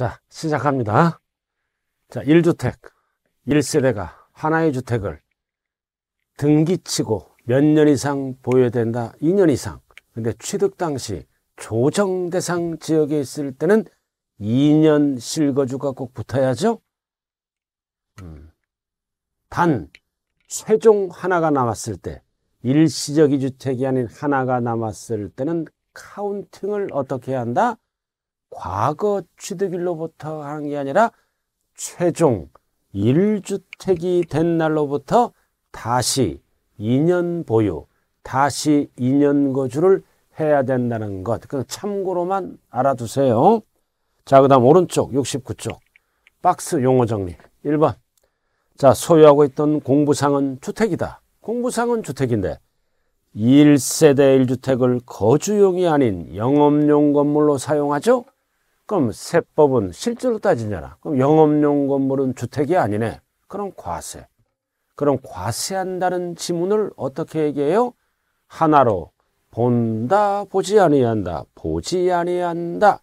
자, 시작합니다. 자, 1주택, 1세대가 하나의 주택을 등기치고 몇 년 이상 보유해야 된다, 2년 이상. 근데 취득 당시 조정 대상 지역에 있을 때는 2년 실거주가 꼭 붙어야죠. 음. 단, 최종 하나가 남았을 때, 일시적 이주택이 아닌 하나가 남았을 때는 카운팅을 어떻게 한다? 과거 취득일로부터 하는 게 아니라 최종 1주택이 된 날로부터 다시 2년 보유, 다시 2년 거주를 해야 된다는 것. 그 참고로만 알아두세요. 자, 그 다음 오른쪽 69쪽. 박스 용어 정리. 1번. 자, 소유하고 있던 공부상은 주택이다. 공부상은 주택인데 1세대 1주택을 거주용이 아닌 영업용 건물로 사용하죠? 그럼 세법은 실제로 따지냐아 그럼 영업용 건물은 주택이 아니네. 그럼 과세. 그럼 과세한다는 지문을 어떻게 얘기해요? 하나로 본다, 보지 아니한다, 보지 아니한다.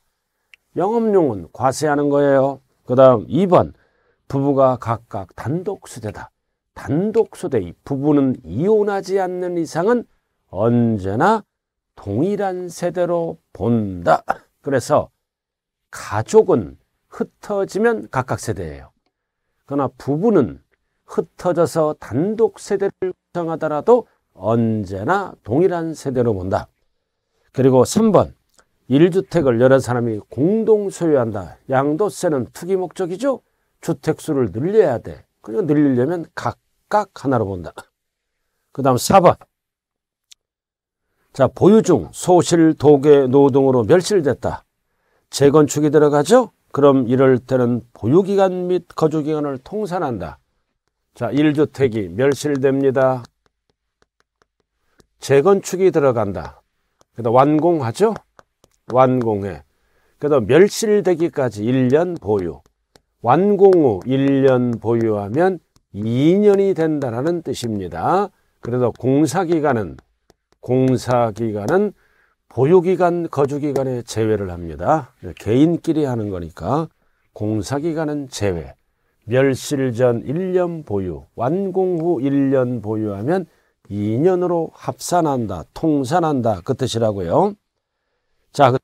영업용은 과세하는 거예요. 그 다음 2번 부부가 각각 단독수대다. 단독수대 부부는 이혼하지 않는 이상은 언제나 동일한 세대로 본다. 그래서 가족은 흩어지면 각각 세대예요. 그러나 부부는 흩어져서 단독 세대를 구성하더라도 언제나 동일한 세대로 본다. 그리고 3번 1주택을 여러 사람이 공동 소유한다. 양도세는 투기 목적이죠. 주택수를 늘려야 돼. 그리고 늘리려면 각각 하나로 본다. 그 다음 4번 자 보유 중 소실, 도계, 노동으로 멸실됐다. 재건축이 들어가죠? 그럼 이럴 때는 보유기간 및 거주기간을 통산한다. 자, 1주택이 멸실됩니다. 재건축이 들어간다. 그래서 완공하죠? 완공해. 그래서 멸실되기까지 1년 보유. 완공 후 1년 보유하면 2년이 된다라는 뜻입니다. 그래서 공사기간은 공사기간은 보유기간, 거주기간에 제외를 합니다. 개인끼리 하는 거니까 공사기간은 제외. 멸실 전 1년 보유, 완공 후 1년 보유하면 2년으로 합산한다, 통산한다 그 뜻이라고요. 자, 그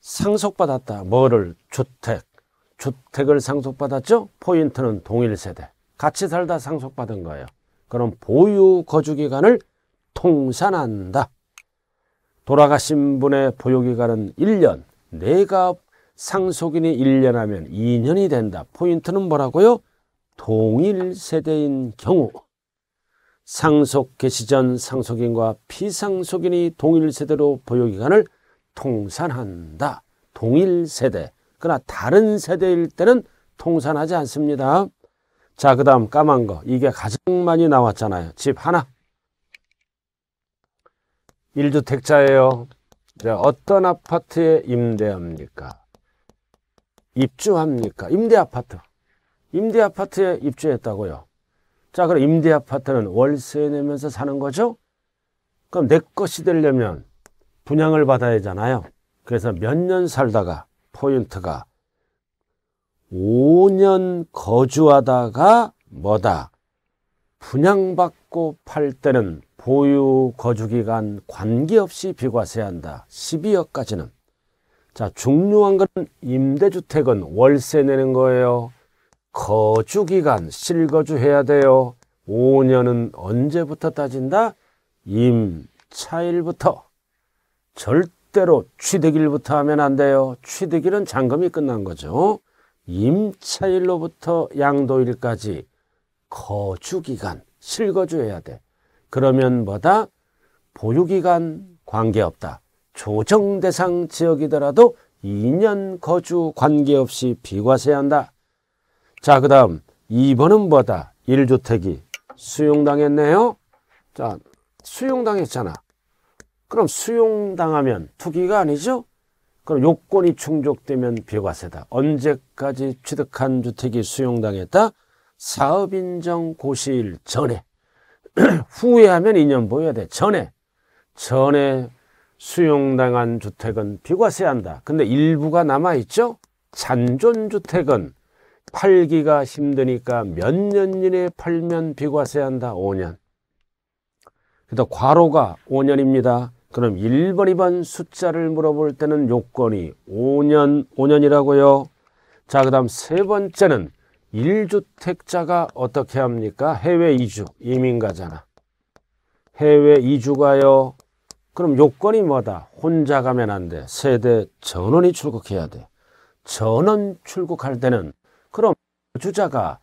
상속받았다. 뭐를? 주택. 주택을 상속받았죠? 포인트는 동일세대. 같이 살다 상속받은 거예요. 그럼 보유 거주기간을 통산한다. 돌아가신 분의 보유기간은 1년, 내가 상속인이 1년 하면 2년이 된다. 포인트는 뭐라고요? 동일 세대인 경우. 상속 개시 전 상속인과 피상속인이 동일 세대로 보유기간을 통산한다. 동일 세대. 그러나 다른 세대일 때는 통산하지 않습니다. 자, 그 다음 까만 거. 이게 가장 많이 나왔잖아요. 집 하나. 1주택자예요. 자, 어떤 아파트에 임대합니까? 입주합니까? 임대 아파트. 임대 아파트에 입주했다고요. 자, 그럼 임대 아파트는 월세 내면서 사는 거죠? 그럼 내 것이 되려면 분양을 받아야 하잖아요. 그래서 몇 년 살다가 포인트가 5년 거주하다가 뭐다? 분양받고 팔 때는 보유 거주기간 관계없이 비과세한다. 12억까지는. 자, 중요한 건 임대주택은 월세 내는 거예요. 거주기간 실거주해야 돼요. 5년은 언제부터 따진다? 임차일부터. 절대로 취득일부터 하면 안 돼요. 취득일은 잔금이 끝난 거죠. 임차일로부터 양도일까지 거주기간 실거주해야 돼. 그러면 뭐다? 보유기간 관계없다. 조정 대상 지역이더라도 2년 거주 관계없이 비과세한다. 자, 그 다음 2번은 뭐다? 1주택이 수용당했네요. 자, 수용당했잖아. 그럼 수용당하면 투기가 아니죠? 그럼 요건이 충족되면 비과세다. 언제까지 취득한 주택이 수용당했다? 사업인정 고시일 전에. 후회하면 2년 보여야 돼. 전에. 전에 수용당한 주택은 비과세한다. 근데 일부가 남아있죠? 잔존주택은 팔기가 힘드니까 몇 년 이내에 팔면 비과세한다. 5년. 그래서 과로가 5년입니다. 그럼 1번, 2번 숫자를 물어볼 때는 요건이 5년, 5년이라고요. 자, 그 다음 세 번째는 1주택자가 어떻게 합니까? 해외 이주, 이민가잖아. 해외 이주가요. 그럼 요건이 뭐다? 혼자 가면 안 돼. 세대 전원이 출국해야 돼. 전원 출국할 때는 그럼 거주자가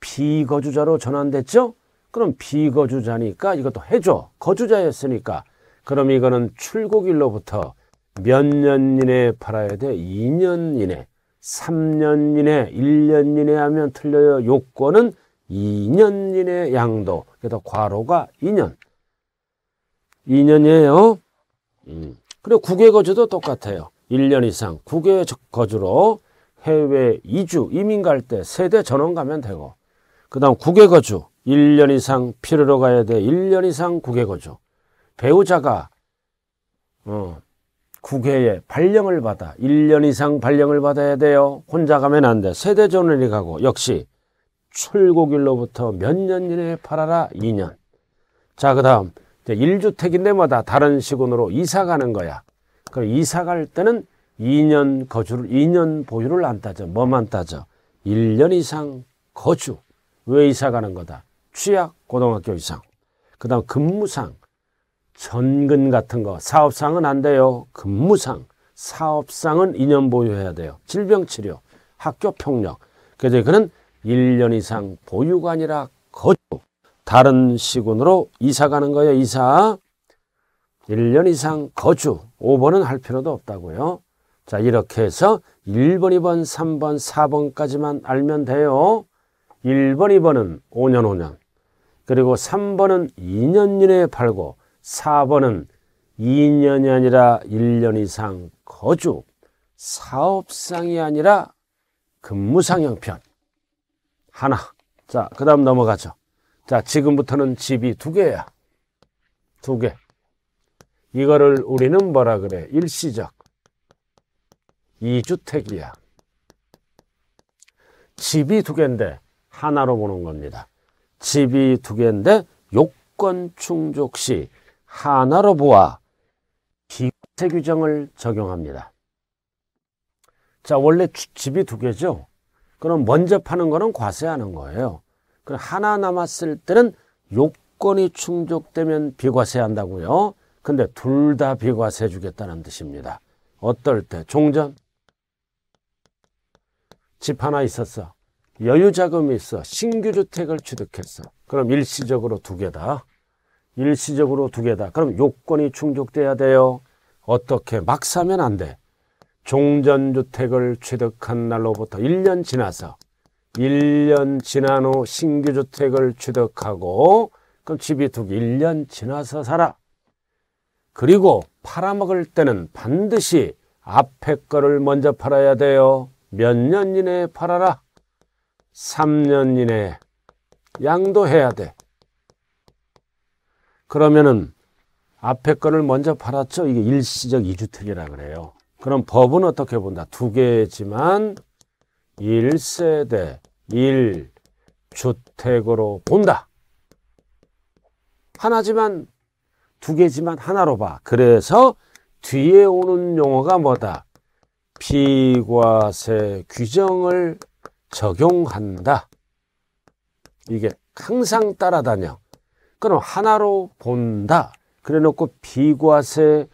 비거주자로 전환됐죠? 그럼 비거주자니까 이것도 해줘. 거주자였으니까. 그럼 이거는 출국일로부터 몇 년 이내에 팔아야 돼? 2년 이내. 3년 이내, 1년 이내 하면 틀려요. 요건은 2년 이내 양도. 그래서 과로가 2년. 2년이에요. 음. 그리고 국외 거주도 똑같아요. 1년 이상 국외 거주로 해외 이주, 이민 갈 때 세대 전원 가면 되고 그 다음 국외 거주 1년 이상 필요로 가야 돼. 1년 이상 국외 거주 배우자가 어, 국회에 발령을 받아 1년 이상 발령을 받아야 돼요. 혼자 가면 안 돼. 세대 전원이 가고 역시 출고일로부터 몇 년 이내에 팔아라 2년. 자, 그다음 이제 1주택인데 마다 다른 시군으로 이사 가는 거야. 그 이사 갈 때는 2년 거주를 2년 보유를 안 따져. 뭐만 따져. 1년 이상 거주. 왜 이사 가는 거다. 취약 고등학교 이상. 그다음 근무상 전근 같은 거 사업상은 안 돼요. 근무상 사업상은 2년 보유해야 돼요. 질병치료, 학교폭력. 그래서 그는 1년 이상 보유가 아니라 거주. 다른 시군으로 이사 가는 거예요. 이사. 1년 이상 거주. 5번은 할 필요도 없다고요. 자 이렇게 해서 1번, 2번, 3번, 4번까지만 알면 돼요. 1번, 2번은 5년, 5년. 그리고 3번은 2년 이내에 팔고 4번은 2년이 아니라 1년 이상 거주, 사업상이 아니라 근무상 형편. 하나. 자, 그 다음 넘어가죠. 자, 지금부터는 집이 두 개야. 두 개. 이거를 우리는 뭐라 그래? 일시적. 이주택이야 집이 두 개인데 하나로 보는 겁니다. 집이 두 개인데 요건 충족 시 하나로 보아 비과세 규정을 적용합니다. 자, 원래 집이 두 개죠. 그럼 먼저 파는 거는 과세하는 거예요. 그럼 하나 남았을 때는 요건이 충족되면 비과세한다고요. 근데 둘 다 비과세 주겠다는 뜻입니다. 어떨 때? 종전? 집 하나 있었어. 여유 자금이 있어. 신규 주택을 취득했어. 그럼 일시적으로 두 개다. 일시적으로 두 개다. 그럼 요건이 충족돼야 돼요. 어떻게 막 사면 안 돼. 종전주택을 취득한 날로부터 1년 지나서 1년 지난 후 신규주택을 취득하고 그럼 집이 두개 1년 지나서 살아. 그리고 팔아먹을 때는 반드시 앞에 거를 먼저 팔아야 돼요. 몇 년 이내에 팔아라. 3년 이내에 양도해야 돼. 그러면은 앞에 건을 먼저 팔았죠. 이게 일시적 이주택이라 그래요. 그럼 법은 어떻게 본다? 두 개지만 1세대 1주택으로 본다. 하나지만 두 개지만 하나로 봐. 그래서 뒤에 오는 용어가 뭐다? 비과세 규정을 적용한다. 이게 항상 따라다녀. 그럼 하나로 본다. 그래 놓고 비과세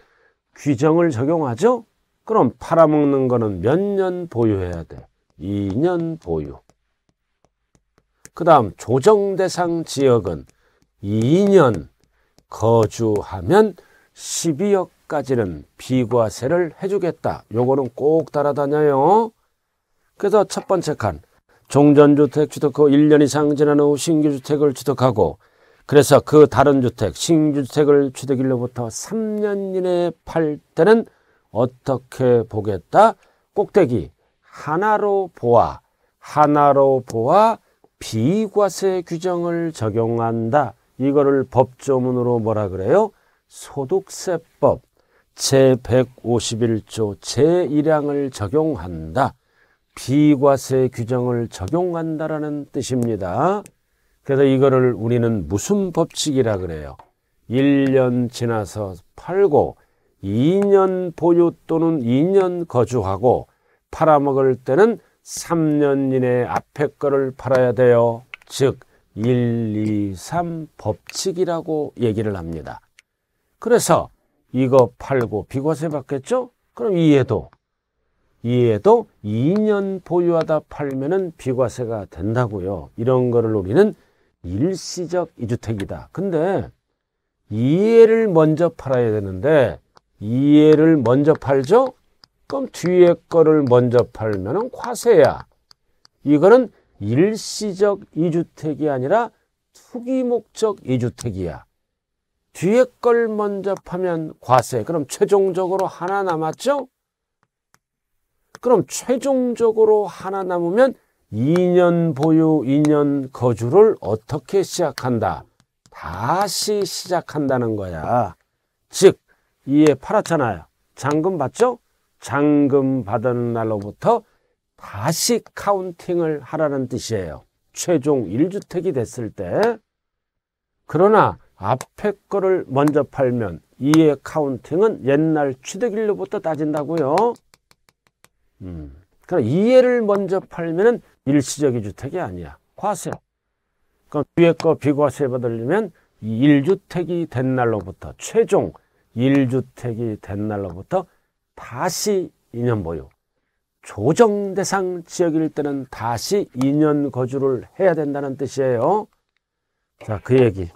규정을 적용하죠? 그럼 팔아먹는 거는 몇 년 보유해야 돼? 2년 보유. 그 다음 조정대상 지역은 2년 거주하면 12억까지는 비과세를 해주겠다. 요거는 꼭 따라다녀요. 그래서 첫 번째 칸, 종전주택 취득 후 1년 이상 지난 후 신규주택을 취득하고 그래서 그 다른 주택, 신주택을 취득일로부터 3년 이내에 팔 때는 어떻게 보겠다? 꼭대기 하나로 보아, 하나로 보아 비과세 규정을 적용한다. 이거를 법조문으로 뭐라 그래요? 소득세법 제151조 제1항을 적용한다. 비과세 규정을 적용한다라는 뜻입니다. 그래서 이거를 우리는 무슨 법칙이라 그래요? 1년 지나서 팔고 2년 보유 또는 2년 거주하고 팔아먹을 때는 3년 이내 앞에 거를 팔아야 돼요. 즉 1, 2, 3 법칙이라고 얘기를 합니다. 그래서 이거 팔고 비과세 받겠죠? 그럼 이해도 이해도 2년 보유하다 팔면은 비과세가 된다고요. 이런 거를 우리는 일시적 이주택이다. 근데 이해를 먼저 팔아야 되는데 이해를 먼저 팔죠? 그럼 뒤에 거를 먼저 팔면 과세야. 이거는 일시적 이주택이 아니라 투기 목적 이주택이야. 뒤에 걸 먼저 파면 과세. 그럼 최종적으로 하나 남았죠? 그럼 최종적으로 하나 남으면 2년 보유, 2년 거주를 어떻게 시작한다? 다시 시작한다는 거야. 즉, 이에 팔았잖아요. 잔금 받죠? 잔금 받은 날로부터 다시 카운팅을 하라는 뜻이에요. 최종 1주택이 됐을 때. 그러나 앞에 거를 먼저 팔면 이에 카운팅은 옛날 취득일로부터 따진다고요. 음. 그러 이해를 먼저 팔면은 일시적인 주택이 아니야. 과세. 그럼 그러니까 위에 거 비과세 받으려면 1주택이 된 날로부터 최종 1주택이 된 날로부터 다시 2년 보유. 조정 대상 지역일 때는 다시 2년 거주를 해야 된다는 뜻이에요. 자, 그 얘기.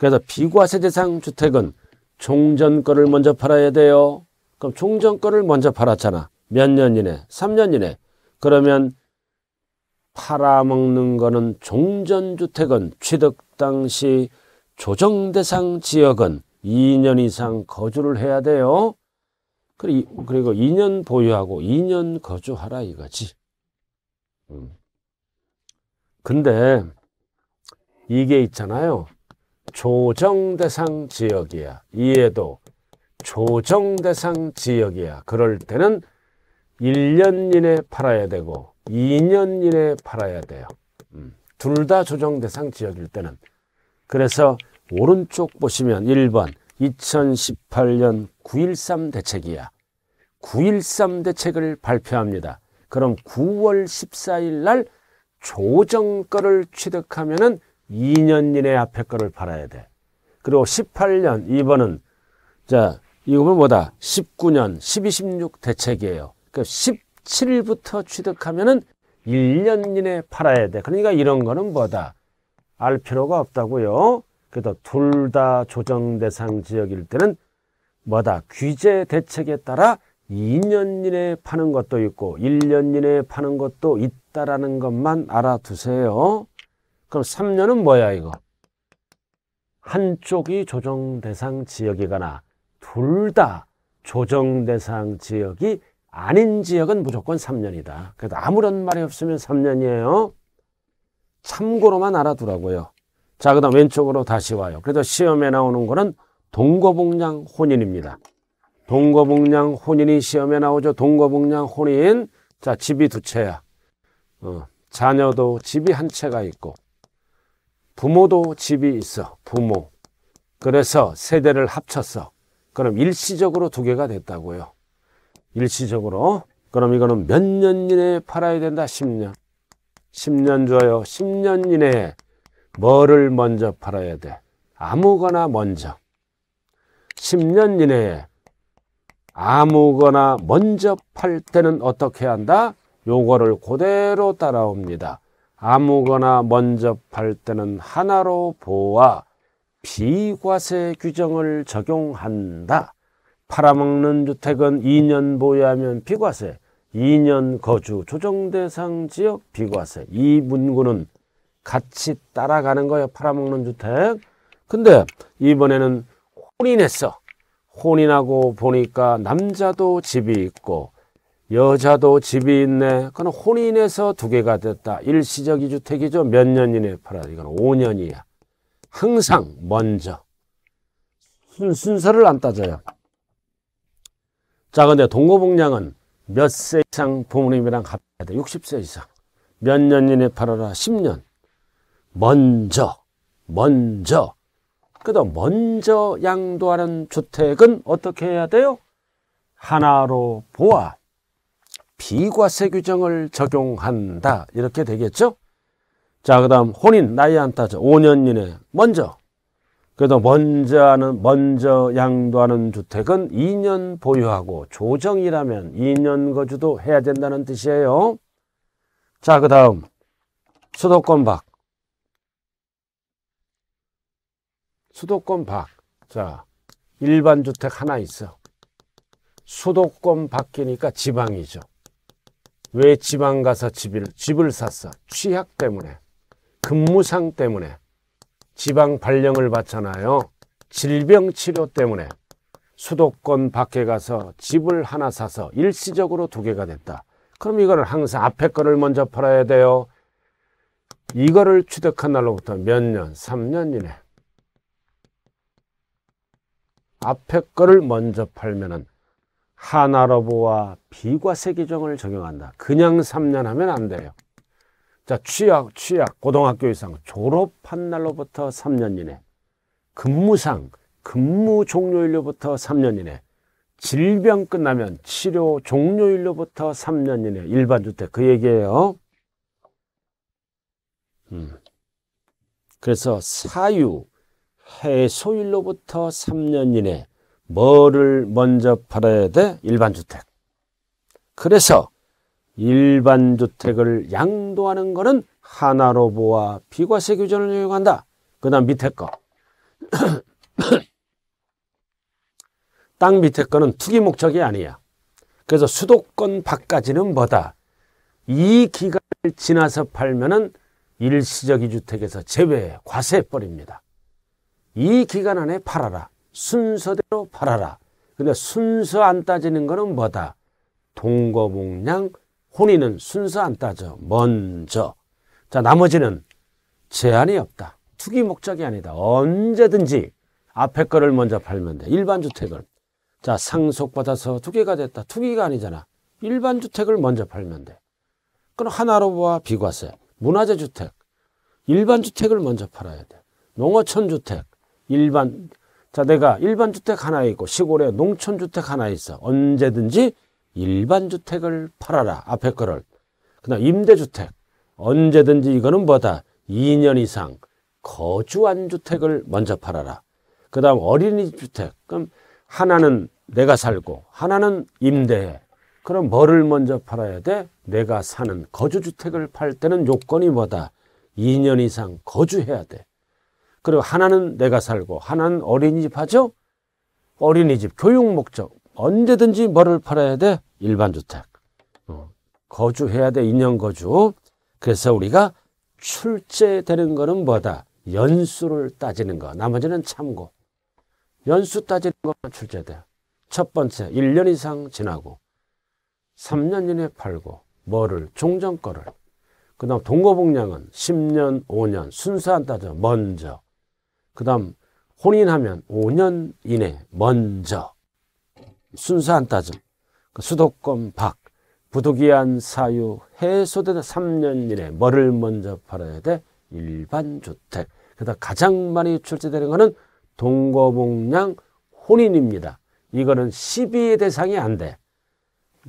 그래서 비과세 대상 주택은 종전 거를 먼저 팔아야 돼요. 그럼 종전 거를 먼저 팔았잖아. 몇 년 이내? 3년 이내. 그러면 팔아먹는 거는 종전주택은 취득 당시 조정대상 지역은 2년 이상 거주를 해야 돼요. 그리고 2년 보유하고 2년 거주하라 이거지. 음. 근데 이게 있잖아요. 조정대상 지역이야. 이에도 조정대상 지역이야. 그럴 때는 1년 이내 팔아야 되고 2년 이내 팔아야 돼요. 음, 둘 다 조정 대상 지역일 때는. 그래서 오른쪽 보시면 1번 2018년 9.13 대책이야. 9.13 대책을 발표합니다. 그럼 9월 14일 날 조정거를 취득하면은 2년 이내 앞에 거를 팔아야 돼. 그리고 18년 2번은 자, 이거는 뭐다? 19년 1216 대책이에요. 그러니까 7일부터 취득하면은 1년 이내 팔아야 돼. 그러니까 이런 거는 뭐다? 알 필요가 없다고요. 그래서 둘 다 조정 대상 지역일 때는 뭐다? 규제 대책에 따라 2년 이내에 파는 것도 있고 1년 이내에 파는 것도 있다라는 것만 알아두세요. 그럼 3년은 뭐야 이거? 한쪽이 조정 대상 지역이거나 둘 다 조정 대상 지역이 아닌 지역은 무조건 3년이다. 그래도 아무런 말이 없으면 3년이에요. 참고로만 알아두라고요. 자, 그 다음 왼쪽으로 다시 와요. 그래서 시험에 나오는 거는 동거복량 혼인입니다. 동거복량 혼인이 시험에 나오죠. 동거복량 혼인. 자, 집이 두 채야. 어, 자녀도 집이 한 채가 있고 부모도 집이 있어. 부모. 그래서 세대를 합쳤어. 그럼 일시적으로 두 개가 됐다고요. 일시적으로 그럼 이거는 몇 년 이내에 팔아야 된다 10년 10년 줘요 10년 이내에 뭐를 먼저 팔아야 돼 아무거나 먼저 10년 이내에 아무거나 먼저 팔 때는 어떻게 한다? 요거를 그대로 따라옵니다. 아무거나 먼저 팔 때는 하나로 보아 비과세 규정을 적용한다. 팔아먹는 주택은 2년 보유하면 비과세, 2년 거주, 조정대상 지역 비과세. 이 문구는 같이 따라가는 거예요. 팔아먹는 주택. 근데 이번에는 혼인했어. 혼인하고 보니까 남자도 집이 있고 여자도 집이 있네. 그건 혼인해서 두 개가 됐다. 일시적이 주택이죠. 몇 년 이내에 팔아. 이건 5년이야. 항상 먼저. 순, 순서를 안 따져요. 자, 근데 동거복량은몇 세 이상 부모님이랑 합아야 돼. 60세 이상. 몇 년 이내 팔아라. 10년. 먼저, 먼저. 그다음 먼저 양도하는 주택은 어떻게 해야 돼요? 하나로 보아 비과세 규정을 적용한다. 이렇게 되겠죠? 자, 그 다음 혼인 나이 안 따져. 5년 이내 먼저 그래도 먼저 하는 먼저 양도하는 주택은 2년 보유하고 조정이라면 2년 거주도 해야 된다는 뜻이에요. 자, 그다음 수도권 밖. 수도권 밖. 자, 일반 주택 하나 있어. 수도권 밖이니까 지방이죠. 왜 지방 가서 집을 집을 샀어? 취약 때문에. 근무상 때문에. 지방 발령을 받잖아요. 질병 치료 때문에 수도권 밖에 가서 집을 하나 사서 일시적으로 두 개가 됐다. 그럼 이거는 항상 앞에 거를 먼저 팔아야 돼요. 이거를 취득한 날로부터 몇 년? 3년 이내. 앞에 거를 먼저 팔면은 하나로보와 비과세 규정을 적용한다. 그냥 3년 하면 안 돼요. 자, 취약, 취약, 고등학교 이상 졸업한 날로부터 3년 이내, 근무상, 근무 종료일로부터 3년 이내, 질병 끝나면 치료 종료일로부터 3년 이내, 일반주택, 그 얘기예요. 음. 그래서 사유, 해소일로부터 3년 이내, 뭐를 먼저 팔아야 돼? 일반주택. 그래서 일반 주택을 양도하는 것은 하나로보아 비과세 규정을 적용한다. 그 다음 밑에 거. 땅 밑에 거는 투기 목적이 아니야. 그래서 수도권 밖까지는 뭐다. 이 기간을 지나서 팔면은 일시적 이주택에서 제외 과세해버립니다. 이 기간 안에 팔아라. 순서대로 팔아라. 근데 순서 안 따지는 거는 뭐다. 동거목량 혼인은 순서 안 따져. 먼저. 자, 나머지는 제한이 없다. 투기 목적이 아니다. 언제든지 앞에 거를 먼저 팔면 돼. 일반 주택을. 자, 상속받아서 투기가 됐다. 투기가 아니잖아. 일반 주택을 먼저 팔면 돼. 그럼 하나로 보아 비과세. 문화재 주택. 일반 주택을 먼저 팔아야 돼. 농어촌 주택. 일반. 자, 내가 일반 주택 하나 있고 시골에 농촌 주택 하나 있어. 언제든지 일반 주택을 팔아라. 앞에 거를. 그다음 임대주택. 언제든지 이거는 뭐다? 2년 이상 거주한 주택을 먼저 팔아라. 그다음 어린이 집 주택. 그럼 하나는 내가 살고 하나는 임대해. 그럼 뭐를 먼저 팔아야 돼? 내가 사는 거주주택을 팔 때는 요건이 뭐다? 2년 이상 거주해야 돼. 그리고 하나는 내가 살고 하나는 어린이집 하죠? 어린이집 교육 목적 언제든지 뭐를 팔아야 돼? 일반주택. 어, 거주해야 돼, 인년거주 그래서 우리가 출제되는 거는 뭐다? 연수를 따지는 거. 나머지는 참고. 연수 따지는 것만 출제돼. 첫 번째, 1년 이상 지나고, 3년 이내 팔고, 뭐를? 종전 거를. 그 다음 동거복량은 10년, 5년, 순수한 따져, 먼저. 그 다음 혼인하면 5년 이내, 먼저. 순수한 따져 그 수도권 밖 부득이한 사유 해소된 3년 이내 뭐를 먼저 팔아야 돼? 일반 주택. 그다 가장 많이 출제되는 것은 동거복량 혼인입니다. 이거는 시비의 대상이 안 돼.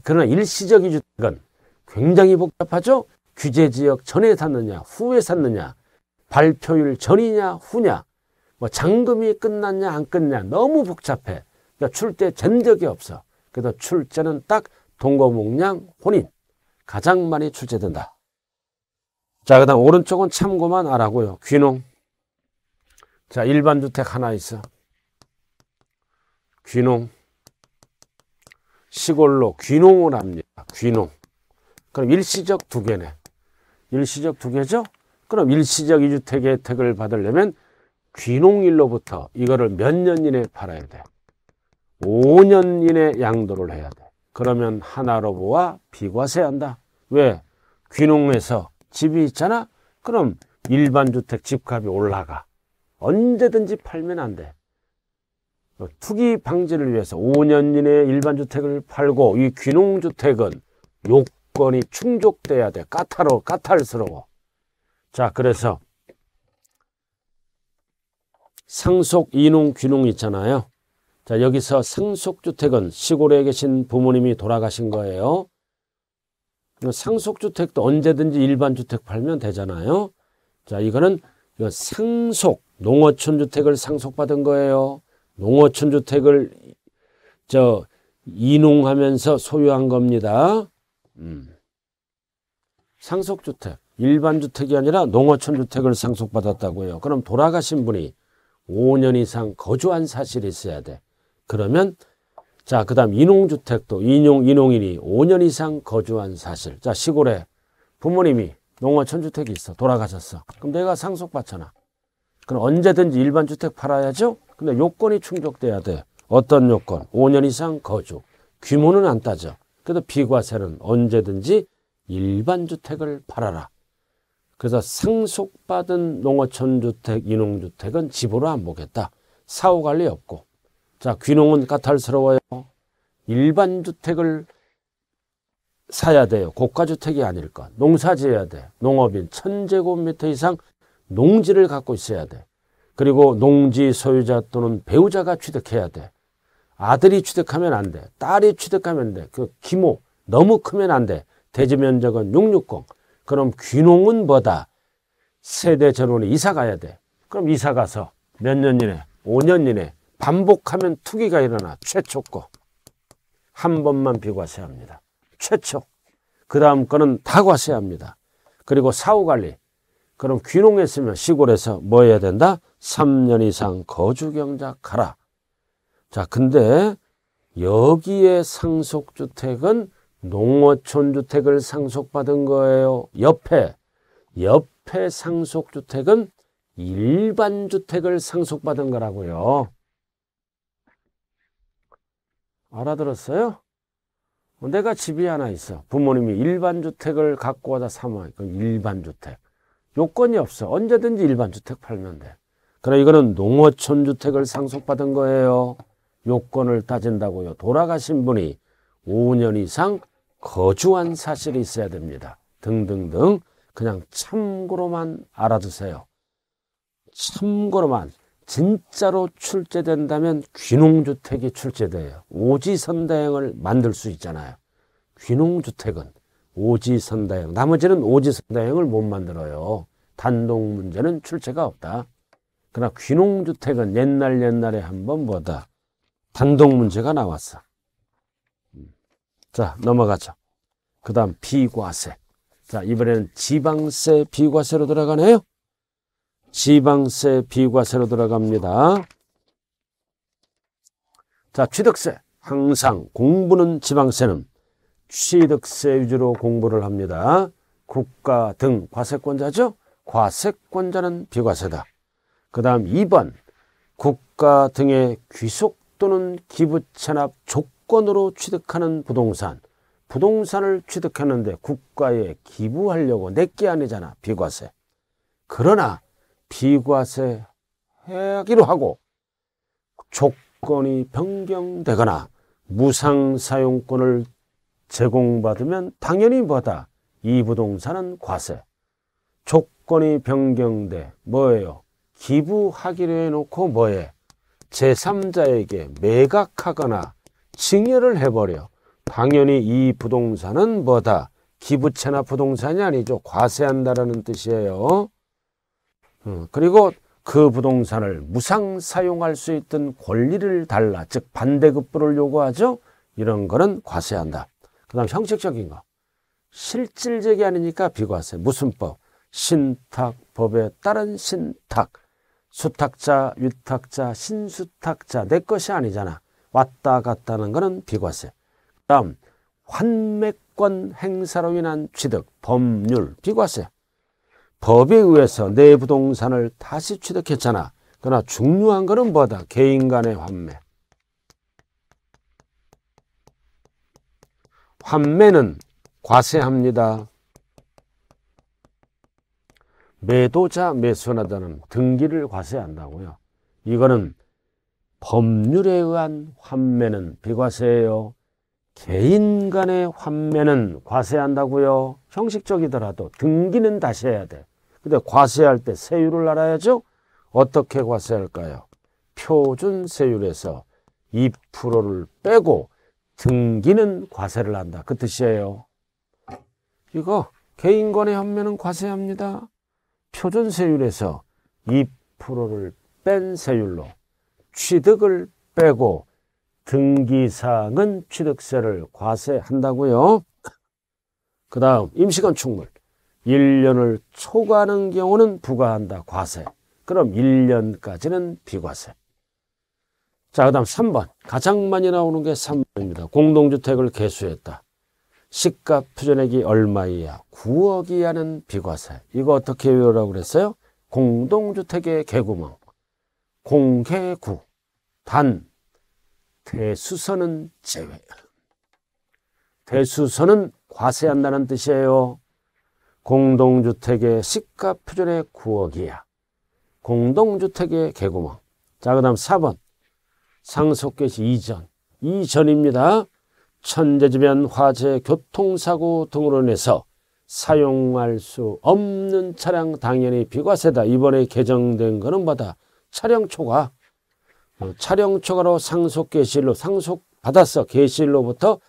그러나 일시적 이주택은 굉장히 복잡하죠. 규제 지역 전에 샀느냐, 후에 샀느냐, 발표율 전이냐, 후냐, 뭐 잔금이 끝났냐, 안끝냐 너무 복잡해. 그러니까 출제 전적이 없어. 그래서 출제는 딱 동거묵량 혼인 가장 많이 출제된다. 자, 그 다음 오른쪽은 참고만 알아고요. 귀농. 자, 일반주택 하나 있어. 귀농. 시골로 귀농을 합니다. 귀농. 그럼 일시적 두 개네. 일시적 두 개죠? 그럼 일시적 이주택의 혜택을 받으려면 귀농일로부터 이거를 몇 년 이내에 팔아야 돼. 5년 이내 양도를 해야 돼. 그러면 하나로부와 비과세한다. 왜? 귀농해서 집이 있잖아? 그럼 일반주택 집값이 올라가. 언제든지 팔면 안 돼. 투기 방지를 위해서 5년 이내 일반주택을 팔고 이 귀농주택은 요건이 충족돼야 돼. 까탈로 까탈스러워. 자, 그래서 상속 이농 귀농 있잖아요. 자, 여기서 상속주택은 시골에 계신 부모님이 돌아가신 거예요. 상속주택도 언제든지 일반주택 팔면 되잖아요. 자, 이거는 이거 상속, 농어촌 주택을 상속받은 거예요. 농어촌 주택을 저 이농하면서 소유한 겁니다. 음. 상속주택, 일반주택이 아니라 농어촌 주택을 상속받았다고요. 그럼 돌아가신 분이 5년 이상 거주한 사실이 있어야 돼. 그러면 자, 그다음 인용주택도 인용 인용인이 5년 이상 거주한 사실. 자, 시골에 부모님이 농어 촌주택이 있어. 돌아가셨어. 그럼 내가 상속받잖아. 그럼 언제든지 일반 주택 팔아야죠. 근데 요건이 충족돼야 돼. 어떤 요건? 5년 이상 거주. 규모는 안 따져. 그래도 비과세는 언제든지 일반 주택을 팔아라. 그래서 상속받은 농어촌 주택, 인용주택은 집으로 안 보겠다. 사후 관리 없고 자, 귀농은 까탈스러워요. 일반 주택을 사야 돼요. 고가 주택이 아닐 까 농사 지어야 돼. 농업인 천제곱미터 이상 농지를 갖고 있어야 돼. 그리고 농지 소유자 또는 배우자가 취득해야 돼. 아들이 취득하면 안 돼. 딸이 취득하면 돼. 그 기모 너무 크면 안 돼. 대지 면적은 660. 그럼 귀농은 뭐다? 세대 전원이 이사 가야 돼. 그럼 이사 가서 몇 년 이내, 5년 이내 반복하면 투기가 일어나 최초 거. 한 번만 비과세합니다. 최초. 그 다음 거는 다 과세합니다. 그리고 사후관리. 그럼 귀농했으면 시골에서 뭐 해야 된다? 3년 이상 거주경작하라. 자, 근데 여기에 상속주택은 농어촌 주택을 상속받은 거예요. 옆에, 옆에 상속주택은 일반 주택을 상속받은 거라고요. 알아들었어요? 어, 내가 집이 하나 있어. 부모님이 일반주택을 갖고 와다 사모. 그 일반주택. 요건이 없어. 언제든지 일반주택 팔면 돼. 그러나 이거는 농어촌 주택을 상속받은 거예요. 요건을 따진다고요. 돌아가신 분이 5년 이상 거주한 사실이 있어야 됩니다. 등등등. 그냥 참고로만 알아두세요. 참고로만 진짜로 출제된다면 귀농주택이 출제돼요. 오지선다형을 만들 수 있잖아요. 귀농주택은 오지선다형. 나머지는 오지선다형을 못 만들어요. 단독 문제는 출제가 없다. 그러나 귀농주택은 옛날 옛날에 한번 뭐다. 단독 문제가 나왔어. 음. 자, 넘어가죠. 그 다음 비과세. 자, 이번에는 지방세 비과세로 들어가네요. 지방세 비과세로 들어갑니다. 자, 취득세. 항상 공부는 지방세는 취득세 위주로 공부를 합니다. 국가 등 과세권자죠? 과세권자는 비과세다. 그 다음 2번 국가 등의 귀속 또는 기부 체납 조건으로 취득하는 부동산 부동산을 취득했는데 국가에 기부하려고 내게 아니잖아 비과세 그러나 비과세 하기로 하고 조건이 변경되거나 무상 사용권을 제공받으면 당연히 뭐다? 이 부동산은 과세. 조건이 변경돼 뭐예요? 기부하기로 해놓고 뭐해? 제3자에게 매각하거나 증여를 해버려. 당연히 이 부동산은 뭐다? 기부채나 부동산이 아니죠. 과세한다라는 뜻이에요. 음, 그리고 그 부동산을 무상 사용할 수 있던 권리를 달라 즉 반대급부를 요구하죠 이런 거는 과세한다 그 다음 형식적인 거 실질적이 아니니까 비과세 무슨 법 신탁법에 따른 신탁 수탁자 위탁자 신수탁자 내 것이 아니잖아 왔다 갔다 하는 거는 비과세 그 다음 환매권 행사로 인한 취득 법률 비과세 법에 의해서 내 부동산을 다시 취득했잖아. 그러나 중요한 것은 뭐다? 개인 간의 환매. 환매는 과세합니다. 매도자 매수하다는 등기를 과세한다고요. 이거는 법률에 의한 환매는 비과세예요. 개인 간의 환매는 과세한다고요. 형식적이더라도 등기는 다시 해야 돼. 근데 과세할 때 세율을 알아야죠. 어떻게 과세할까요? 표준 세율에서 2%를 빼고 등기는 과세를 한다. 그 뜻이에요. 이거 개인권의 현면은 과세합니다. 표준 세율에서 2%를 뺀 세율로 취득을 빼고 등기사항은 취득세를 과세한다고요. 그 다음 임시건축물. 1년을 초과하는 경우는 부과한다. 과세. 그럼 1년까지는 비과세. 자, 그 다음 3번. 가장 많이 나오는 게 3번입니다. 공동주택을 개수했다. 시가 표전액이 얼마 이하, 9억 이하는 비과세. 이거 어떻게 외우라고 그랬어요? 공동주택의 개구멍, 공개구, 단, 대수선은 제외. 대수선은 과세한다는 뜻이에요. 공동주택의 시가 표준의 9억이야. 공동주택의 개구멍. 자, 그 다음 4번. 상속개시 이전. 이전입니다. 천재지변, 화재, 교통사고 등으로 인해서 사용할 수 없는 차량 당연히 비과세다. 이번에 개정된 거는 뭐다? 차량 초과. 어, 차량 초과로 상속 개시일로 상속 받았어. 개시일로부터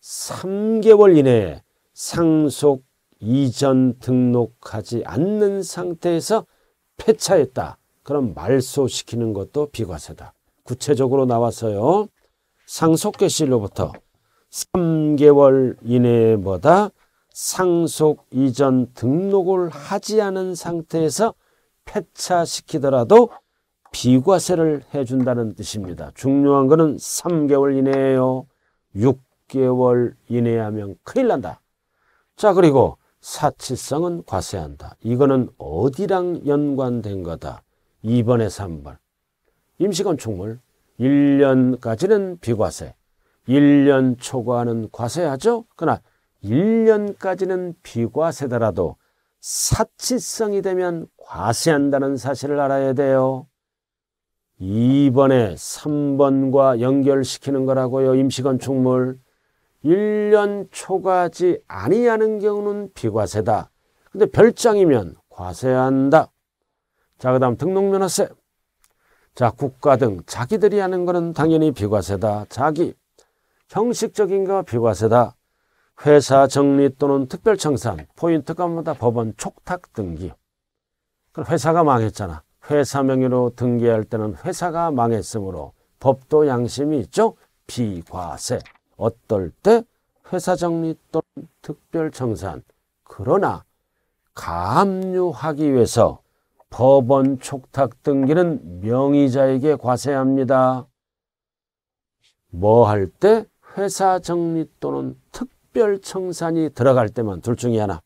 3개월 이내에 상속 이전 등록하지 않는 상태에서 폐차했다. 그럼 말소시키는 것도 비과세다. 구체적으로 나와서요. 상속개시로부터 3개월 이내에 뭐다 상속 이전 등록을 하지 않은 상태에서 폐차시키더라도 비과세를 해준다는 뜻입니다. 중요한 것은 3개월 이내에요. 6개월 이내 하면 큰일 난다. 자 그리고 사치성은 과세한다. 이거는 어디랑 연관된 거다. 2번에 3번. 임시건축물 1년까지는 비과세, 1년 초과는 과세하죠. 그러나 1년까지는 비과세더라도 사치성이 되면 과세한다는 사실을 알아야 돼요. 2번에 3번과 연결시키는 거라고요. 임시건축물 1년 초과하지 아니하는 경우는 비과세다. 근데 별장이면 과세한다. 자, 그 다음 등록면허세. 자, 국가 등 자기들이 하는 거는 당연히 비과세다. 자기. 형식적인 거 비과세다. 회사 정리 또는 특별청산, 포인트 값마다 법원 촉탁 등기. 그 회사가 망했잖아. 회사 명의로 등기할 때는 회사가 망했으므로 법도 양심이 있죠. 비과세. 어떨 때 회사 정리 또는 특별 청산 그러나 감유하기 위해서 법원 촉탁 등기는 명의자에게 과세합니다. 뭐 할 때 회사 정리 또는 특별 청산이 들어갈 때만 둘 중에 하나.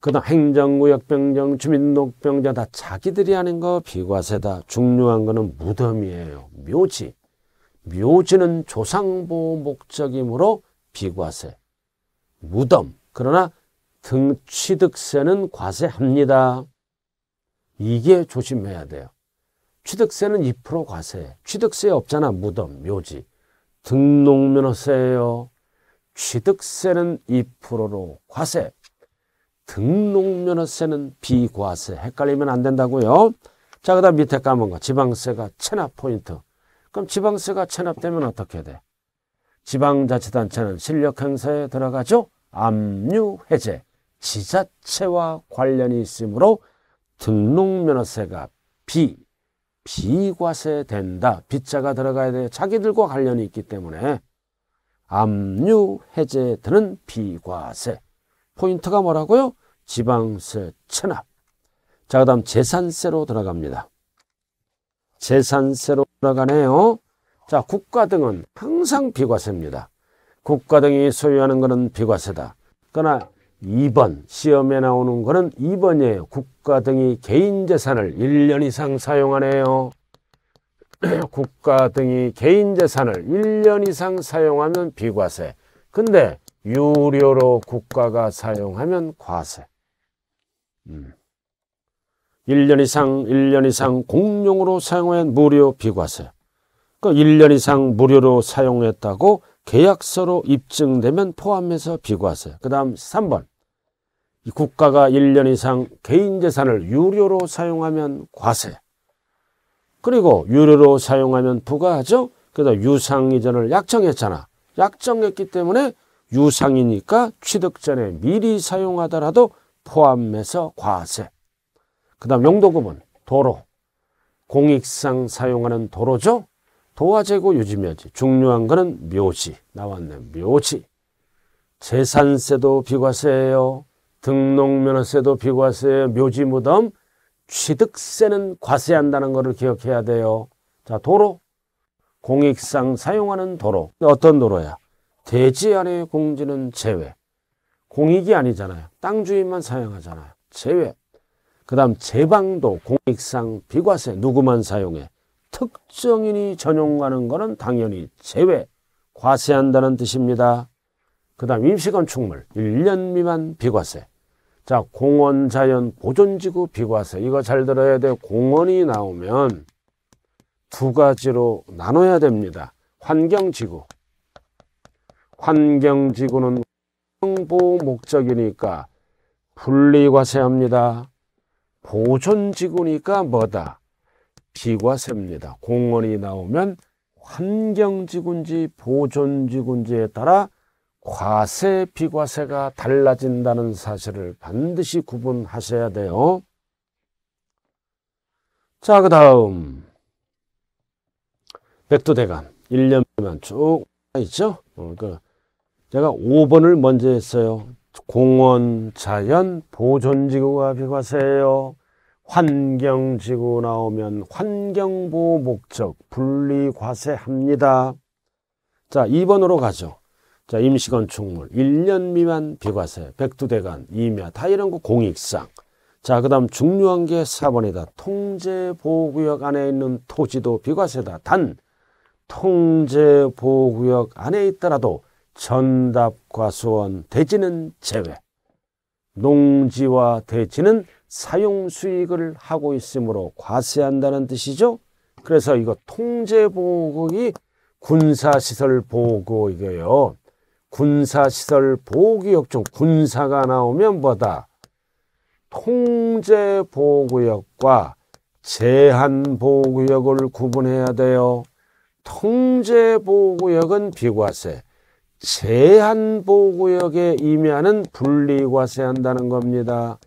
그다음 행정구역 변경, 주민록 변경 다 자기들이 하는 거 비과세다. 중요한 거는 무덤이에요. 묘지. 묘지는 조상보호 목적이므로 비과세. 무덤. 그러나 등취득세는 과세합니다. 이게 조심해야 돼요. 취득세는 2% 과세. 취득세 없잖아. 무덤, 묘지. 등록면허세예요. 취득세는 2%로 과세. 등록면허세는 비과세. 헷갈리면 안 된다고요. 자, 그 다음 밑에 까만 거. 지방세가 체납 포인트. 그럼 지방세가 체납되면 어떻게 돼? 지방자치단체는 실력 행사에 들어가죠. 압류 해제, 지자체와 관련이 있으므로 등록면허세가 비, 비과세 된다. 비자가 들어가야 돼. 자기들과 관련이 있기 때문에 압류 해제 드는 비과세. 포인트가 뭐라고요? 지방세 체납. 자, 그 다음 재산세로 들어갑니다. 재산세로 돌아가네요. 자, 국가 등은 항상 비과세입니다. 국가 등이 소유하는 것은 비과세다. 그러나 2번 시험에 나오는 것은 2번이에요. 국가 등이 개인 재산을 1년 이상 사용하네요. 국가 등이 개인 재산을 1년 이상 사용하면 비과세. 근데 유료로 국가가 사용하면 과세. 음. 1년 이상, 1년 이상 공용으로 사용한 무료 비과세. 그 1년 이상 무료로 사용했다고 계약서로 입증되면 포함해서 비과세. 그 다음 3번. 이 국가가 1년 이상 개인 재산을 유료로 사용하면 과세. 그리고 유료로 사용하면 부과하죠. 그래서 유상 이전을 약정했잖아. 약정했기 때문에 유상이니까 취득 전에 미리 사용하더라도 포함해서 과세. 그 다음 용도 구은 도로. 공익상 사용하는 도로죠. 도화재고 유지묘지. 중요한 거는 묘지. 나왔네. 묘지. 재산세도 비과세예요. 등록면허세도 비과세예요. 묘지 무덤. 취득세는 과세한다는 것을 기억해야 돼요. 자, 도로. 공익상 사용하는 도로. 어떤 도로야? 대지 아래 공지는 제외. 공익이 아니잖아요. 땅 주인만 사용하잖아요. 제외. 그 다음 제방도 공익상 비과세 누구만 사용해 특정인이 전용하는 것은 당연히 제외 과세한다는 뜻입니다. 그 다음 임시건축물 1년 미만 비과세 자 공원 자연 보존지구 비과세 이거 잘 들어야 돼 공원이 나오면 두 가지로 나눠야 됩니다. 환경지구 환경지구는 보호 목적이니까 분리과세합니다. 보존지구니까 뭐다? 비과 셉니다. 공원이 나오면 환경지구인지 보존지구인지에 따라 과세, 비과세가 달라진다는 사실을 반드시 구분하셔야 돼요. 자, 그 다음. 백두대간. 1년만 쭉 있죠? 어, 그 제가 5번을 먼저 했어요. 공원 자연 보존지구가 비과세요. 환경지구 나오면 환경보호 목적 분리과세합니다. 자, 2번으로 가죠. 자, 임시건축물 1년 미만 비과세, 백두대간, 임야 다 이런 거 공익상. 자, 그 다음 중요한 게 4번이다. 통제보호구역 안에 있는 토지도 비과세다. 단, 통제보호구역 안에 있더라도 전답과 수원, 대지는 제외. 농지와 대지는 사용 수익을 하고 있으므로 과세한다는 뜻이죠. 그래서 이거 통제보호구이 군사시설 보호구이에요 군사시설 보호구역 중 군사가 나오면 뭐다? 통제보호구역과 제한보호구역을 구분해야 돼요. 통제보호구역은 비과세, 세한 보구역에 임의하는 분리과세한다는 겁니다.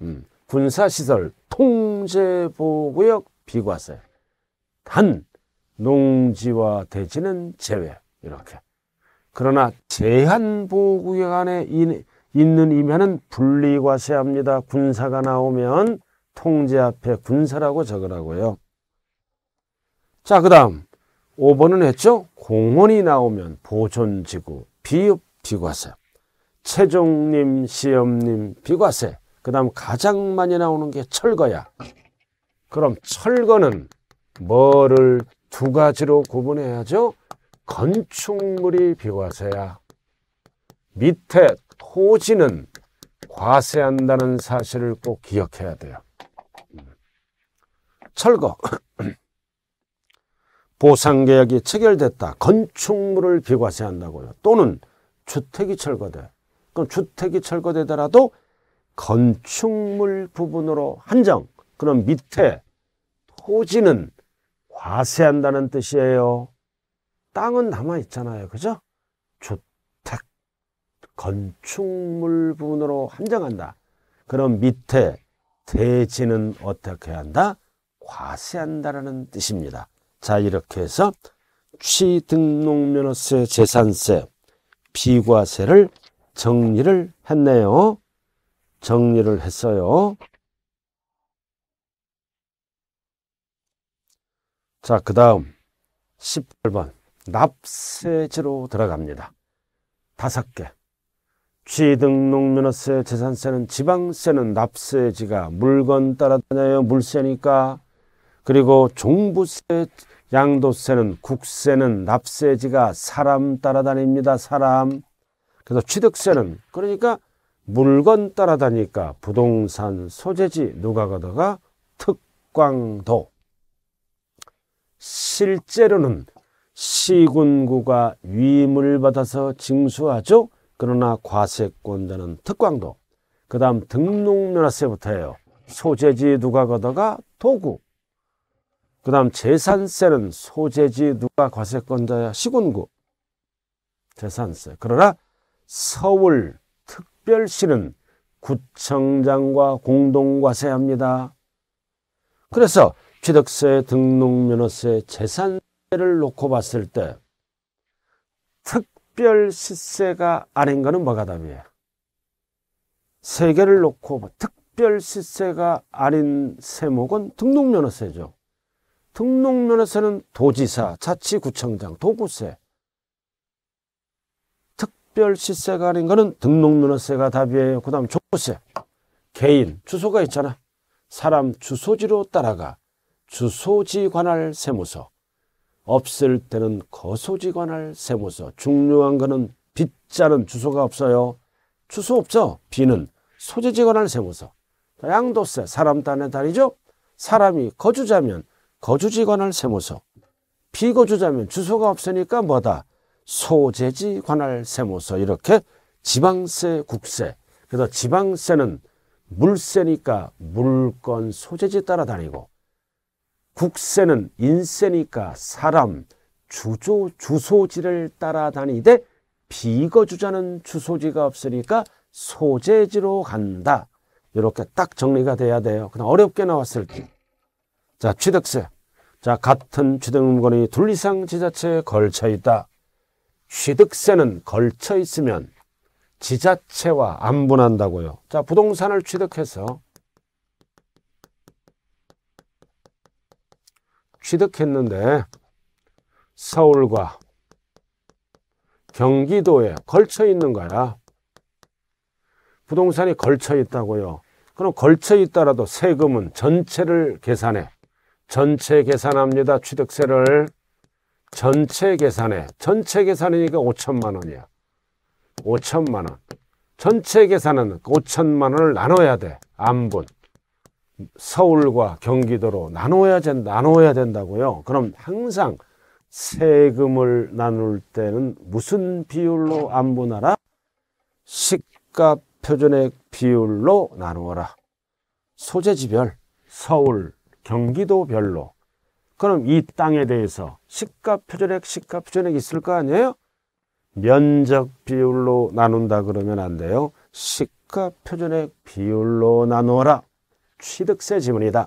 음, 군사시설 통제보구역 비과세 단 농지와 대지는 제외 이렇게 그러나 제한보구역 안에 인, 있는 임야는 분리과세합니다. 군사가 나오면 통제 앞에 군사라고 적으라고요. 자, 그 다음 5번은 했죠? 공원이 나오면 보존지구, 비읍, 비과세. 최종님, 시험님, 비과세. 그 다음 가장 많이 나오는 게 철거야. 그럼 철거는 뭐를 두 가지로 구분해야죠? 건축물이 비과세야. 밑에 토지는 과세한다는 사실을 꼭 기억해야 돼요. 음. 철거. 보상계약이 체결됐다. 건축물을 비과세한다고요 또는 주택이 철거돼. 그럼 주택이 철거되더라도 건축물 부분으로 한정. 그럼 밑에 토지는 과세한다는 뜻이에요. 땅은 남아있잖아요. 그죠? 주택, 건축물 부분으로 한정한다. 그럼 밑에 대지는 어떻게 한다? 과세한다라는 뜻입니다. 자 이렇게 해서 취등록면허세, 재산세, 비과세를 정리를 했네요. 정리를 했어요. 자, 그 다음 18번 납세제로 들어갑니다. 다섯 개 취등록면허세, 재산세는 지방세는 납세지가 물건 따라다녀요. 물세니까. 그리고 종부세, 양도세는 국세는 납세지가 사람 따라다닙니다. 사람. 그래서 취득세는 그러니까 물건 따라다니까 부동산 소재지 누가 가다가 특광도 실제로는 시군구가 위임을 받아서 징수하죠. 그러나 과세권자는 특광도 그 다음 등록면허세부터 해요. 소재지 누가 가다가 도구 그 다음 재산세는 소재지 누가 과세권자야 시군구 재산세 그러나 서울 특별시는 구청장과 공동과세합니다. 그래서 취득세, 등록면허세, 재산세를 놓고 봤을 때 특별시세가 아닌 거는 뭐가 답이에요? 세 개를 놓고 뭐 특별시세가 아닌 세목은 등록면허세죠. 등록면에서는 도지사, 자치구청장, 도구세, 특별시세가 아닌 거는 등록면허세가 답이에요. 그 다음 종부세, 개인, 주소가 있잖아. 사람 주소지로 따라가 주소지 관할 세무서, 없을 때는 거소지 관할 세무서, 중요한 거는 빚자는 주소가 없어요. 주소 없어 비는 소재지 관할 세무서, 양도세, 사람 단에다니죠 사람이 거주자면 거주지관할 세무서 피거주자면 주소가 없으니까 뭐다 소재지 관할 세무서 이렇게 지방세 국세 그래서 지방세는 물세니까 물건 소재지 따라다니고 국세는 인세니까 사람 주조 주소지를 따라다니되 비거주자는 주소지가 없으니까 소재지로 간다 이렇게 딱 정리가 돼야 돼요 그냥 어렵게 나왔을 때 자, 취득세. 자, 같은 취득물건이 둘 이상 지자체에 걸쳐 있다. 취득세는 걸쳐 있으면 지자체와 안 분한다고요. 자, 부동산을 취득해서 취득했는데 서울과 경기도에 걸쳐 있는 거야. 부동산이 걸쳐 있다고요. 그럼 걸쳐 있다라도 세금은 전체를 계산해. 전체 계산합니다. 취득세를 전체 계산해. 전체 계산이니까 5천만 원이야. 5천만 원. 전체 계산은 5천만 원을 나눠야 돼. 안분. 서울과 경기도로 나눠야, 된, 나눠야 된다고요. 그럼 항상 세금을 나눌 때는 무슨 비율로 안분하라? 시가 표준액 비율로 나누어라. 소재지별 서울 경기도별로 그럼 이 땅에 대해서 시가 표준액, 시가 표준액 있을 거 아니에요? 면적 비율로 나눈다 그러면 안 돼요. 시가 표준액 비율로 나누어라. 취득세 지문이다.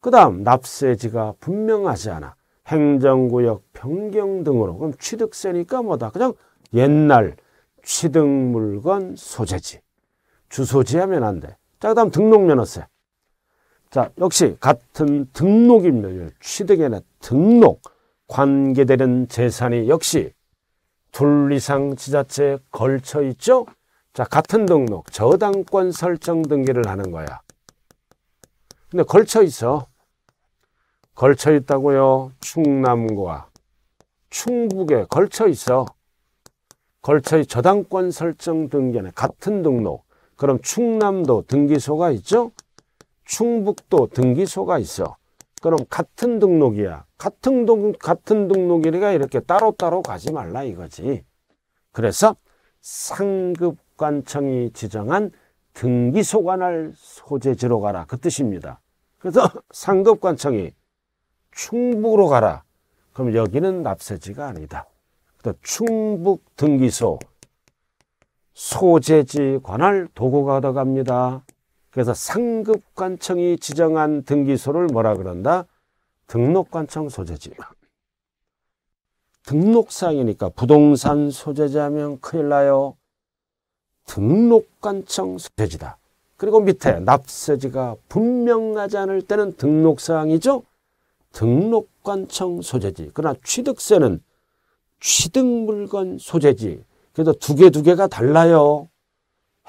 그 다음 납세지가 분명하지 않아. 행정구역 변경 등으로 그럼 취득세니까 뭐다. 그냥 옛날 취득물건 소재지. 주소지 하면 안 돼. 자, 그 다음 등록면허세. 자, 역시 같은 등록인멸, 취득에나 등록, 관계되는 재산이 역시 둘 이상 지자체에 걸쳐 있죠? 자, 같은 등록, 저당권 설정 등기를 하는 거야. 근데 걸쳐 있어. 걸쳐 있다고요. 충남과 충북에 걸쳐 있어. 걸쳐 이 저당권 설정 등기 안에 같은 등록. 그럼 충남도 등기소가 있죠? 충북도 등기소가 있어. 그럼 같은 등록이야. 같은 등 같은 등록이니까 이렇게 따로따로 가지 말라 이거지. 그래서 상급관청이 지정한 등기소관할 소재지로 가라 그 뜻입니다. 그래서 상급관청이 충북으로 가라. 그럼 여기는 납세지가 아니다. 또 충북 등기소 소재지 관할 도구가 들어갑니다. 그래서 상급관청이 지정한 등기소를 뭐라 그런다? 등록관청 소재지. 등록사항이니까 부동산 소재자면 큰일 나요. 등록관청 소재지다. 그리고 밑에 납세지가 분명하지 않을 때는 등록사항이죠. 등록관청 소재지. 그러나 취득세는 취득물건 소재지. 그래서 두 개 두 개가 달라요.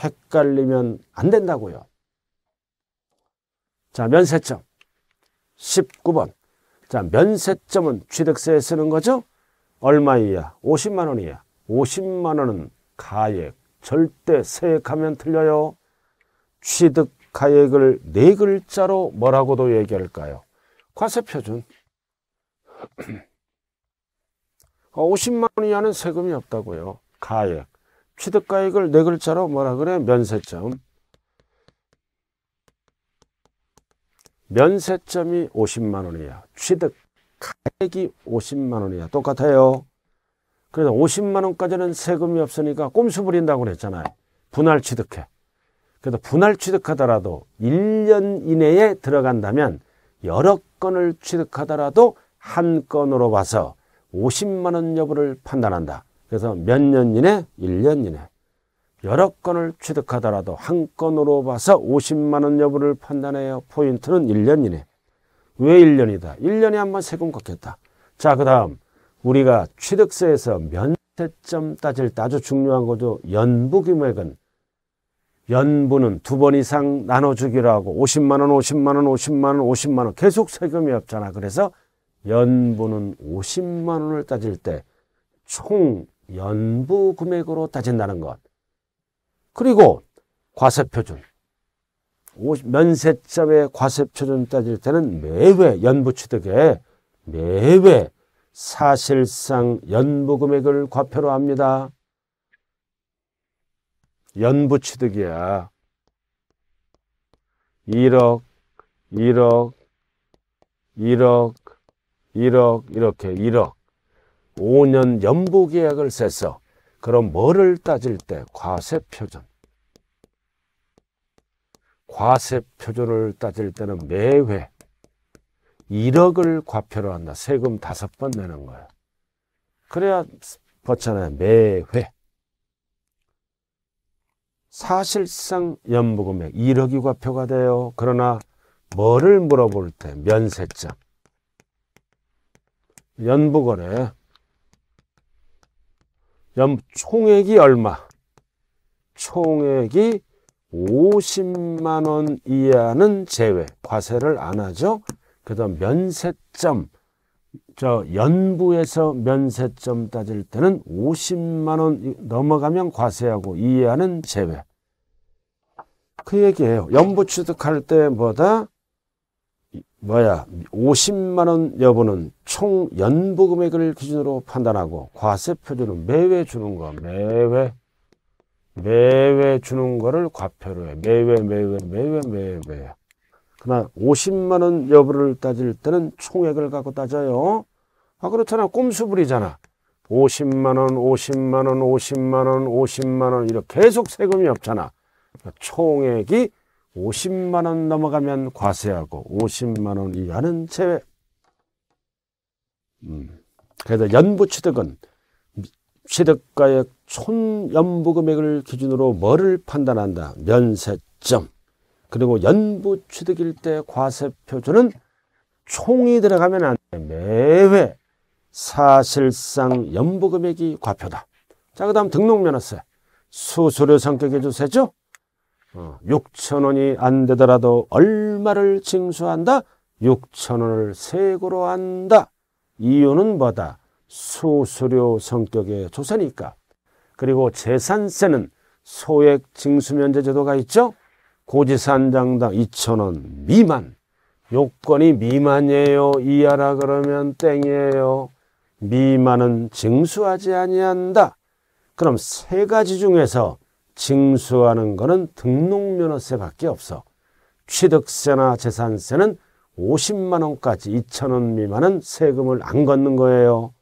헷갈리면 안 된다고요. 자, 면세점. 19번. 자, 면세점은 취득세에 쓰는 거죠? 얼마 이하? 50만 원 이하. 50만 원은 가액. 절대 세액하면 틀려요. 취득 가액을 네 글자로 뭐라고도 얘기할까요? 과세표준. 50만 어, 원 이하는 세금이 없다고요. 가액. 취득가액을 네 글자로 뭐라 그래? 면세점. 면세점이 50만 원이야. 취득 가액이 50만 원이야. 똑같아요. 그래서 50만 원까지는 세금이 없으니까 꼼수 부린다고 그랬잖아요. 분할 취득해. 그래서 분할 취득하더라도 1년 이내에 들어간다면 여러 건을 취득하더라도 한 건으로 봐서 50만 원 여부를 판단한다. 그래서 몇 년 이내? 1년 이내. 여러 건을 취득하더라도 한 건으로 봐서 50만 원 여부를 판단해요. 포인트는 1년 이내. 왜 1년이다? 1년에 한 번 세금 걷겠다. 자, 그 다음 우리가 취득세에서 면세점 따질 때 아주 중요한 거죠. 연부 금액은 연부는 두 번 이상 나눠주기로 하고 50만 원, 50만 원, 50만 원, 50만 원 계속 세금이 없잖아. 그래서 연부는 50만 원을 따질 때 총 연부 금액으로 따진다는 것. 그리고 과세표준. 면세점의 과세표준 따질 때는 매회 연부취득에 매회 사실상 연부금액을 과표로 합니다. 연부취득이야. 1억, 1억, 1억, 1억 이렇게 1억 5년 연부 계약을 셌어. 그럼 뭐를 따질 때 과세 표준. 과세 표준을 따질 때는 매회 1억을 과표로 한다. 세금 다섯 번 내는 거예요. 그래야 버텨나요. 매회. 사실상 연부금액 1억이 과표가 돼요. 그러나 뭐를 물어볼 때 면세점. 연부거래 연 총액이 얼마? 총액이 50만 원 이하는 제외 과세를 안 하죠. 그다음 면세점 저 연부에서 면세점 따질 때는 50만 원 넘어가면 과세하고 이하는 제외. 그 얘기예요. 연부 취득할 때보다 뭐야 50만 원 여부는 총 연부 금액을 기준으로 판단하고 과세 표준은 매회 주는 거 매회 매회 주는 거를 과표로 해 매회 매회 매회 매회 매회 그러나 50만 원 여부를 따질 때는 총액을 갖고 따져요 아 그렇잖아 꼼수 부리잖아 50만 원 50만 원 50만 원 50만 원 이렇게 계속 세금이 없잖아 그러니까 총액이 50만 원 넘어가면 과세하고 50만 원 이하는 제외. 음. 그래서 연부 취득은 취득가액 총 연부 금액을 기준으로 뭐를 판단한다? 면세점. 그리고 연부 취득일 때 과세 표준은 총이 들어가면 안 돼. 매회 사실상 연부 금액이 과표다. 자, 그 다음 등록면허세. 수수료 성격의 주세죠? 6천 원이 안 되더라도 얼마를 징수한다? 6천 원을 세고로 한다. 이유는 뭐다? 수수료 성격의 조세니까. 그리고 재산세는 소액 징수면제 제도가 있죠. 고지산장당 2천 원 미만. 요건이 미만이에요. 이하라 그러면 땡이에요. 미만은 징수하지 아니한다. 그럼 세 가지 중에서 징수하는 것은 등록면허세밖에 없어. 취득세나 재산세는 50만 원까지 2천 원 미만은 세금을 안 걷는 거예요.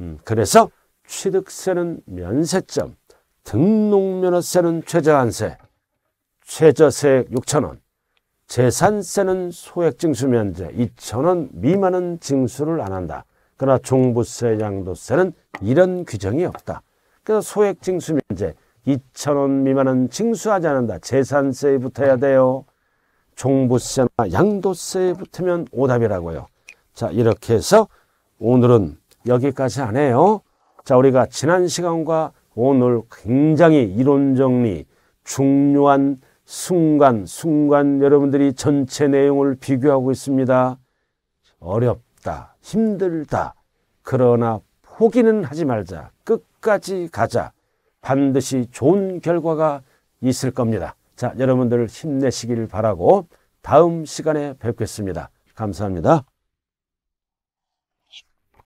음, 그래서 취득세는 면세점, 등록면허세는 최저한세, 최저세액 6천 원, 재산세는 소액징수면제 2천 원 미만은 징수를 안 한다. 그러나 종부세, 양도세는 이런 규정이 없다. 그래서 소액징수면제 2천원 미만은 징수하지 않는다. 재산세에 붙어야 돼요. 종부세나 양도세에 붙으면 오답이라고요. 자 이렇게 해서 오늘은 여기까지 하네요. 자 우리가 지난 시간과 오늘 굉장히 이론 정리 중요한 순간 순간 여러분들이 전체 내용을 비교하고 있습니다. 어렵다 힘들다 그러나 포기는 하지 말자 끝까지 가자 반드시 좋은 결과가 있을 겁니다. 자, 여러분들 힘내시길 바라고 다음 시간에 뵙겠습니다. 감사합니다.